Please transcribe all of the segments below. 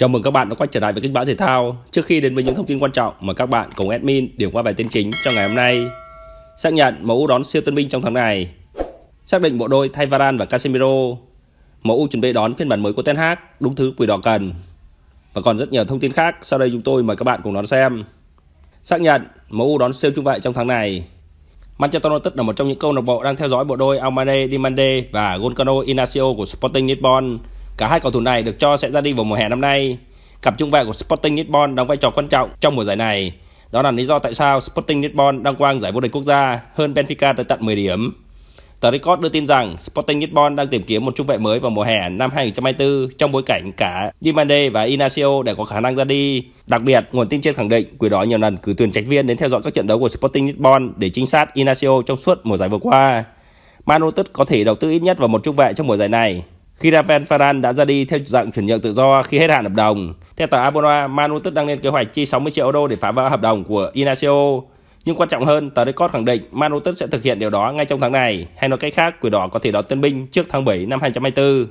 Chào mừng các bạn đã quay trở lại với kênh báo thể thao. Trước khi đến với những thông tin quan trọng mà các bạn cùng admin điểm qua bài tin chính trong ngày hôm nay. Xác nhận MU đón siêu tân binh trong tháng này. Xác định bộ đôi thay Varane và Casemiro. MU chuẩn bị đón phiên bản mới của Ten Hag, đúng thứ quỷ đỏ cần. Và còn rất nhiều thông tin khác, sau đây chúng tôi mời các bạn cùng đón xem. Xác nhận MU đón siêu trung vệ trong tháng này. Manchester United là một trong những câu lạc bộ đang theo dõi bộ đôi Almane Dimande và Goncalo Inacio của Sporting Lisbon Cả hai cầu thủ này được cho sẽ ra đi vào mùa hè năm nay. Cặp trung vệ của Sporting Lisbon đóng vai trò quan trọng trong mùa giải này. Đó là lý do tại sao Sporting Lisbon đang quang giải vô địch quốc gia hơn Benfica tới tận 10 điểm. Tờ Record đưa tin rằng Sporting Lisbon đang tìm kiếm một trung vệ mới vào mùa hè năm 2024 trong bối cảnh cả Dimande và Inacio đều có khả năng ra đi. Đặc biệt, nguồn tin trên khẳng định Quỷ đỏ nhiều lần cử tuyển trạch viên đến theo dõi các trận đấu của Sporting Lisbon để trinh sát Inacio trong suốt mùa giải vừa qua. Man United có thể đầu tư ít nhất vào một trung vệ trong mùa giải này. Khi Rafael Varane đã ra đi theo dạng chuyển nhượng tự do khi hết hạn hợp đồng, theo tờ Abona, Man United đang lên kế hoạch chi 60 triệu euro để phá vỡ hợp đồng của Inacio. Nhưng quan trọng hơn, tờ Record khẳng định Man United sẽ thực hiện điều đó ngay trong tháng này, hay nói cách khác, quỷ đỏ có thể đón tân binh trước tháng 7 năm 2024.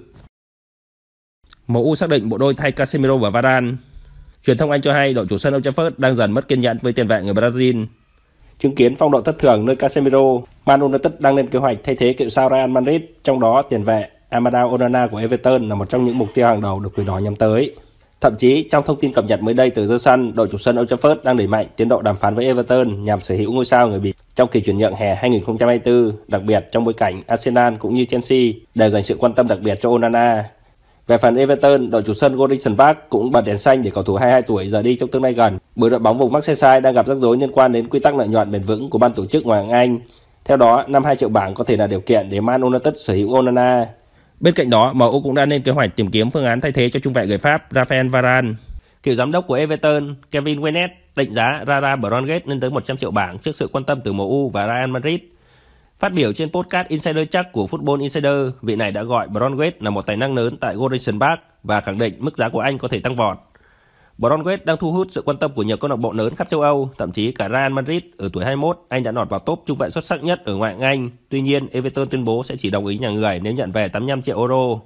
MU xác định bộ đôi thay Casemiro và Varane. Truyền thông Anh cho hay đội chủ sân Old Trafford đang dần mất kiên nhẫn với tiền vệ người Brazil. Chứng kiến phong độ thất thường nơi Casemiro, Man United đang lên kế hoạch thay thế cựu sao Real Madrid, trong đó tiền vệ Amada Onana của Everton là một trong những mục tiêu hàng đầu được quỷ đỏ nhắm tới. Thậm chí, trong thông tin cập nhật mới đây từ The Sun, đội chủ sân Old Trafford đang đẩy mạnh tiến độ đàm phán với Everton nhằm sở hữu ngôi sao người Bỉ trong kỳ chuyển nhượng hè 2024, đặc biệt trong bối cảnh Arsenal cũng như Chelsea đều dành sự quan tâm đặc biệt cho Onana. Về phần Everton, đội chủ sân Goodison Park cũng bật đèn xanh để cầu thủ 22 tuổi rời đi trong tương lai gần. Bởi đội bóng vùng Merseyside đang gặp rắc rối liên quan đến quy tắc lợi nhuận bền vững của ban tổ chức Ngoại hạng Anh. Theo đó, 52 triệu bảng có thể là điều kiện để Man United sở hữu Onana. Bên cạnh đó, MU cũng đã lên kế hoạch tìm kiếm phương án thay thế cho trung vệ người Pháp Rafael Varane. Cựu giám đốc của Everton Kevin Wynett định giá Rara Brongate lên tới 100 triệu bảng trước sự quan tâm từ MU và Real Madrid. Phát biểu trên podcast Insider Check của Football Insider, vị này đã gọi Brongate là một tài năng lớn tại Golden Park và khẳng định mức giá của anh có thể tăng vọt. Bronwest đang thu hút sự quan tâm của nhiều câu lạc bộ lớn khắp châu Âu, thậm chí cả Real Madrid ở tuổi 21, anh đã lọt vào top trung vệ xuất sắc nhất ở ngoại hạng Anh. Tuy nhiên, Everton tuyên bố sẽ chỉ đồng ý nhà người nếu nhận về 85 triệu euro.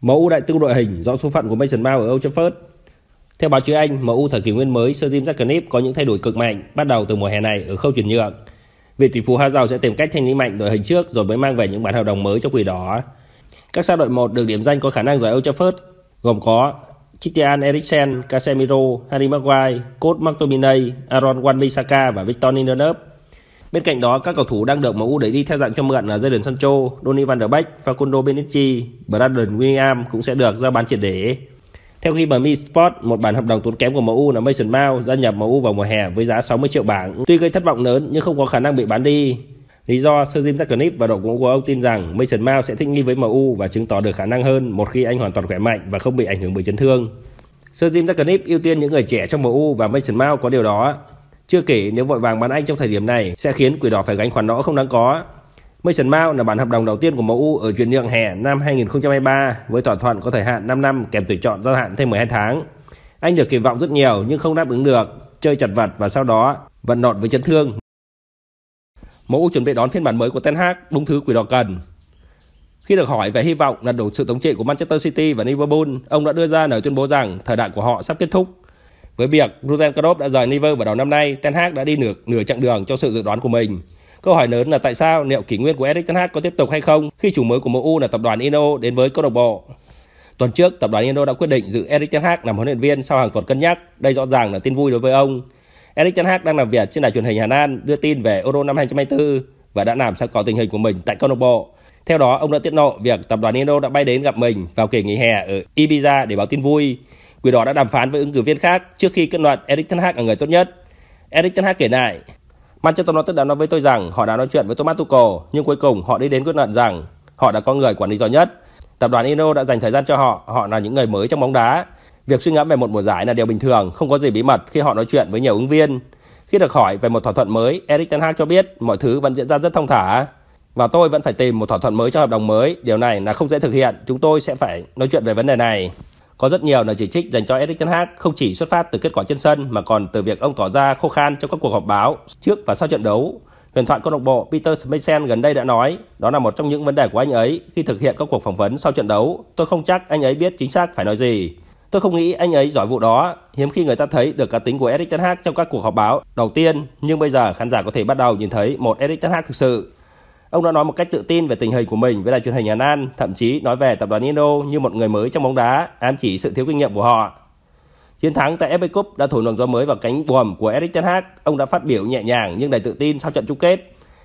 MU đại tư đội hình rõ số phận của Mason Mount ở Old Trafford. Theo báo chí Anh, MU thời kỳ nguyên mới Sir Jim Ratcliffe có những thay đổi cực mạnh bắt đầu từ mùa hè này ở khâu chuyển nhượng. Vị tỷ phú Hazard sẽ tìm cách thanh lý mạnh đội hình trước rồi mới mang về những bản hợp đồng mới cho quỷ đỏ. Các sao đội 1 được điểm danh có khả năng rời Old Trafford gồm có Christian Eriksen, Casemiro, Harry Maguire, Code McTominay, Aaron Wan-Bissaka và Victor Lindelof. Bên cạnh đó, các cầu thủ đang được MU đẩy đi theo dạng cho mượn là Jadon Sancho, Donny van der Beek, Facundo Benítez, Brandon William cũng sẽ được ra bán triệt để. Theo ghi bởi Sport, một bản hợp đồng tốn kém của MU là Mason Mount gia nhập MU vào mùa hè với giá 60 triệu bảng. Tuy gây thất vọng lớn nhưng không có khả năng bị bán đi. Lý do Sir Jim Ratcliffe và đội ngũ của ông tin rằng Mason Mount sẽ thích nghi với MU và chứng tỏ được khả năng hơn một khi anh hoàn toàn khỏe mạnh và không bị ảnh hưởng bởi chấn thương. Sir Jim Ratcliffe ưu tiên những người trẻ trong MU và Mason Mount có điều đó. Chưa kể nếu vội vàng bán anh trong thời điểm này sẽ khiến quỷ đỏ phải gánh khoản nợ không đáng có. Mason Mount là bản hợp đồng đầu tiên của MU ở chuyển nhượng hè năm 2023 với thỏa thuận có thời hạn 5 năm kèm tuyển chọn gia hạn thêm 12 tháng. Anh được kỳ vọng rất nhiều nhưng không đáp ứng được, chơi chặt vật và sau đó vận nộn với chấn thương. Mẫu chuẩn bị đón phiên bản mới của Ten Hag đúng thứ quỷ đỏ cần. Khi được hỏi về hy vọng là đủ sự thống trị của Manchester City và Liverpool, ông đã đưa ra lời tuyên bố rằng thời đại của họ sắp kết thúc. Với việc Ruben Klopp đã rời Liverpool vào đầu năm nay, Ten Hag đã đi nửa nửa chặng đường cho sự dự đoán của mình. Câu hỏi lớn là tại sao liệu kỷ nguyên của Erik Ten Hag có tiếp tục hay không khi chủ mới của MU là tập đoàn Ino đến với câu lạc bộ. Tuần trước, tập đoàn Ino đã quyết định giữ Erik Ten Hag làm huấn luyện viên sau hàng tuần cân nhắc. Đây rõ ràng là tin vui đối với ông. Eric Ten Hag đang làm việc trên đài truyền hình Hà Lan đưa tin về Euro năm 2024 và đã làm sáng tỏ tình hình của mình tại câu lạc bộ. Theo đó, ông đã tiết lộ việc tập đoàn Eno đã bay đến gặp mình vào kỳ nghỉ hè ở Ibiza để báo tin vui. Quỷ đỏ đã đàm phán với ứng cử viên khác trước khi kết luận Eric Ten Hag là người tốt nhất. Eric Ten Hag kể lại, Manchester United đã nói với tôi rằng họ đã nói chuyện với Thomas Tuchel, nhưng cuối cùng họ đi đến kết luận rằng họ đã có người quản lý giỏi nhất. Tập đoàn Eno đã dành thời gian cho họ, họ là những người mới trong bóng đá. Việc suy ngẫm về một mùa giải là điều bình thường, không có gì bí mật khi họ nói chuyện với nhiều ứng viên. Khi được hỏi về một thỏa thuận mới, Erik Ten Hag cho biết mọi thứ vẫn diễn ra rất thông thả. Và tôi vẫn phải tìm một thỏa thuận mới cho hợp đồng mới, điều này là không dễ thực hiện, chúng tôi sẽ phải nói chuyện về vấn đề này. Có rất nhiều lời chỉ trích dành cho Erik Ten Hag không chỉ xuất phát từ kết quả trên sân mà còn từ việc ông tỏ ra khô khan trong các cuộc họp báo trước và sau trận đấu. Huyền thoại câu lạc bộ Peter Smithson gần đây đã nói, đó là một trong những vấn đề của anh ấy khi thực hiện các cuộc phỏng vấn sau trận đấu. Tôi không chắc anh ấy biết chính xác phải nói gì. Tôi không nghĩ anh ấy giỏi vụ đó, hiếm khi người ta thấy được cá tính của Eric Ten Hag trong các cuộc họp báo đầu tiên, nhưng bây giờ khán giả có thể bắt đầu nhìn thấy một Eric Ten Hag thực sự. Ông đã nói một cách tự tin về tình hình của mình với đài truyền hình Hà Lan, thậm chí nói về tập đoàn Inno như một người mới trong bóng đá, ám chỉ sự thiếu kinh nghiệm của họ. Chiến thắng tại FA Cup đã thổi luồng gió mới vào cánh buồm của Eric Ten Hag. Ông đã phát biểu nhẹ nhàng nhưng đầy tự tin sau trận chung kết.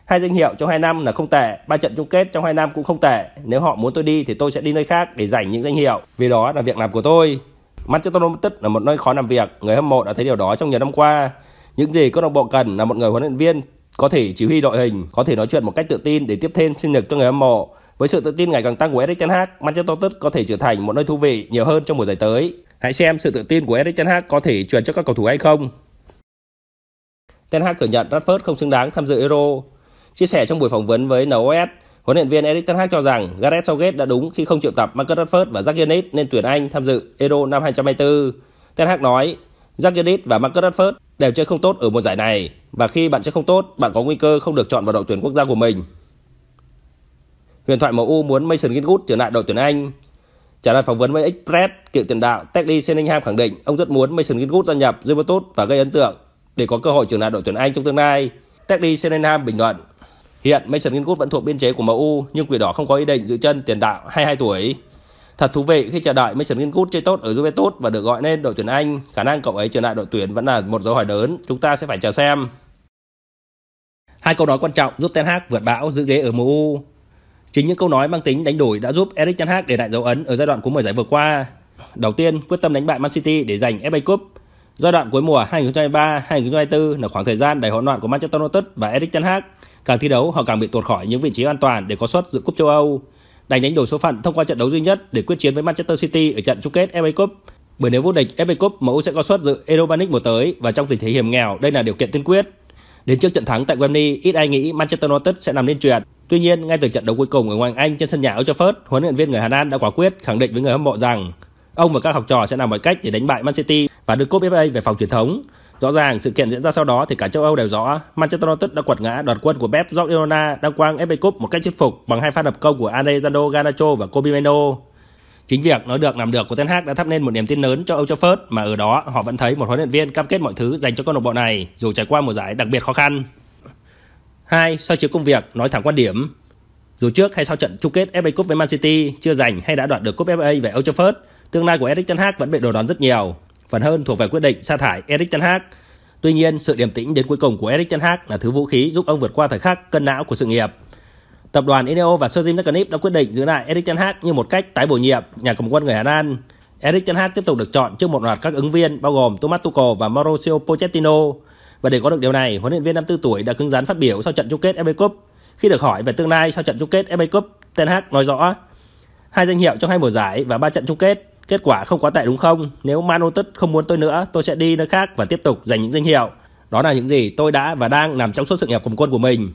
Hai danh hiệu trong hai năm là không tệ, ba trận chung kết trong hai năm cũng không tệ. Nếu họ muốn tôi đi thì tôi sẽ đi nơi khác để giành những danh hiệu, vì đó là việc làm của tôi. Manchester United là một nơi khó làm việc, người hâm mộ đã thấy điều đó trong nhiều năm qua. Những gì câu lạc bộ cần là một người huấn luyện viên có thể chỉ huy đội hình, có thể nói chuyện một cách tự tin để tiếp thêm sinh lực cho người hâm mộ. Với sự tự tin ngày càng tăng của Erik ten Hag, Manchester United có thể trở thành một nơi thú vị nhiều hơn trong mùa giải tới. Hãy xem sự tự tin của Erik ten Hag có thể truyền cho các cầu thủ hay không. Ten Hag thừa nhận Rashford không xứng đáng tham dự Euro. Chia sẻ trong buổi phỏng vấn với NOS, Huấn luyện viên Erik ten Hag cho rằng Gareth Southgate đã đúng khi không triệu tập Marcus Rashford và Jack Grealish nên tuyển Anh tham dự Euro năm 2024. Ten Hag nói, Jack Grealish và Marcus Rashford đều chơi không tốt ở mùa giải này và khi bạn chơi không tốt, bạn có nguy cơ không được chọn vào đội tuyển quốc gia của mình. Huyền thoại MU muốn Mason Greenwood trở lại đội tuyển Anh. Trả lời phỏng vấn với Express, cựu tiền đạo Teddy Sheringham khẳng định ông rất muốn Mason Greenwood gia nhập Juventus và gây ấn tượng để có cơ hội trở lại đội tuyển Anh trong tương lai. Teddy Sheringham bình luận, Hiện Mason Greenwood vẫn thuộc biên chế của MU nhưng Quỷ Đỏ không có ý định giữ chân tiền đạo 22 tuổi. Thật thú vị khi chờ đợi Mason Greenwood chơi tốt ở Juventus và được gọi lên đội tuyển Anh, khả năng cậu ấy trở lại đội tuyển vẫn là một dấu hỏi lớn, chúng ta sẽ phải chờ xem. Hai câu nói quan trọng giúp Ten Hag vượt bão giữ ghế ở MU. Chính những câu nói mang tính đánh đổi đã giúp Erik Ten Hag để lại dấu ấn ở giai đoạn cuối mùa giải vừa qua. Đầu tiên, quyết tâm đánh bại Man City để giành FA Cup. Giai đoạn cuối mùa 2023-2024 là khoảng thời gian đầy hỗn loạn của Manchester United và Erik Ten Hag Càng thi đấu, họ càng bị tuột khỏi những vị trí an toàn để có suất dự cúp châu Âu. Đánh đánh đổi số phận thông qua trận đấu duy nhất để quyết chiến với Manchester City ở trận chung kết FA Cup. Bởi nếu vô địch FA Cup, MU sẽ có suất dự Europa League mùa tới và trong tình thế hiểm nghèo, đây là điều kiện tiên quyết. Đến trước trận thắng tại Wembley, ít ai nghĩ Manchester United sẽ nằm lên chuyện. Tuy nhiên, ngay từ trận đấu cuối cùng ở ngoại Anh trên sân nhà Old Trafford, huấn luyện viên người Hà Lan đã quả quyết khẳng định với người hâm mộ rằng ông và các học trò sẽ làm mọi cách để đánh bại Man City và đưa cúp FA về phòng truyền thống. Rõ ràng, sự kiện diễn ra sau đó thì cả châu Âu đều rõ Manchester United đã quật ngã đoàn quân của Pep Guardiola đang quang FA Cup một cách thuyết phục bằng hai pha lập công của Alejandro Garnacho và Kobe Mino. Chính việc nói được làm được của Ten Hag đã thắp lên một niềm tin lớn cho Old Trafford mà ở đó họ vẫn thấy một huấn luyện viên cam kết mọi thứ dành cho câu lạc bộ này dù trải qua một giải đặc biệt khó khăn. 2. Soi chiếu công việc, nói thẳng quan điểm. Dù trước hay sau trận chung kết FA Cup với Man City chưa giành hay đã đoạt được cúp FA về Old Trafford, tương lai của Erik Ten Hag vẫn bị đồ đón rất nhiều phần hơn thuộc về quyết định sa thải Erik ten Hag. Tuy nhiên, sự điềm tĩnh đến cuối cùng của Erik ten Hag là thứ vũ khí giúp ông vượt qua thời khắc cân não của sự nghiệp. Tập đoàn Ineo và Sir Jim Ratcliffe đã quyết định giữ lại Erik ten Hag như một cách tái bổ nhiệm nhà cầm quân người Hà Lan. Erik ten Hag tiếp tục được chọn trước một loạt các ứng viên bao gồm Thomas Tuchel và Mauricio Pochettino. Và để có được điều này, huấn luyện viên 54 tuổi đã cứng rắn phát biểu sau trận chung kết FA Cup. Khi được hỏi về tương lai sau trận chung kết FA Cup, Ten Hag nói rõ: "Hai danh hiệu trong hai mùa giải và ba trận chung kết Kết quả không quá tệ đúng không? Nếu Man United không muốn tôi nữa, tôi sẽ đi nơi khác và tiếp tục giành những danh hiệu. Đó là những gì tôi đã và đang làm trong suốt sự nghiệp cùng quân của mình.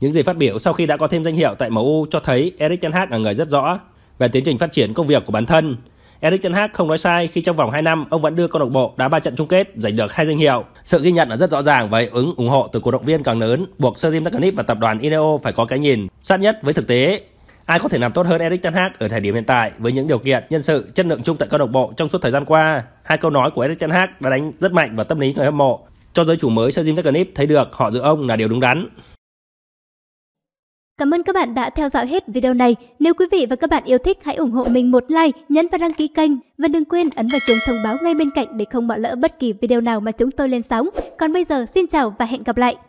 Những gì phát biểu sau khi đã có thêm danh hiệu tại MU cho thấy Erik Ten Hag là người rất rõ về tiến trình phát triển công việc của bản thân. Erik Ten Hag không nói sai khi trong vòng 2 năm ông vẫn đưa câu lạc bộ đá 3 trận chung kết giành được hai danh hiệu. Sự ghi nhận là rất rõ ràng và ứng ủng hộ từ cổ động viên càng lớn, buộc Sir Jim Ratcliffe và tập đoàn Ineo phải có cái nhìn sát nhất với thực tế Ai có thể làm tốt hơn Eric ten Hag ở thời điểm hiện tại với những điều kiện, nhân sự, chất lượng chung tại câu lạc bộ trong suốt thời gian qua? Hai câu nói của Eric ten Hag đã đánh rất mạnh vào tâm lý người hâm mộ. Cho giới chủ mới Sergio Ragnick thấy được họ giữ ông là điều đúng đắn. Cảm ơn các bạn đã theo dõi hết video này. Nếu quý vị và các bạn yêu thích hãy ủng hộ mình một like, nhấn và đăng ký kênh và đừng quên ấn vào chuông thông báo ngay bên cạnh để không bỏ lỡ bất kỳ video nào mà chúng tôi lên sóng. Còn bây giờ xin chào và hẹn gặp lại.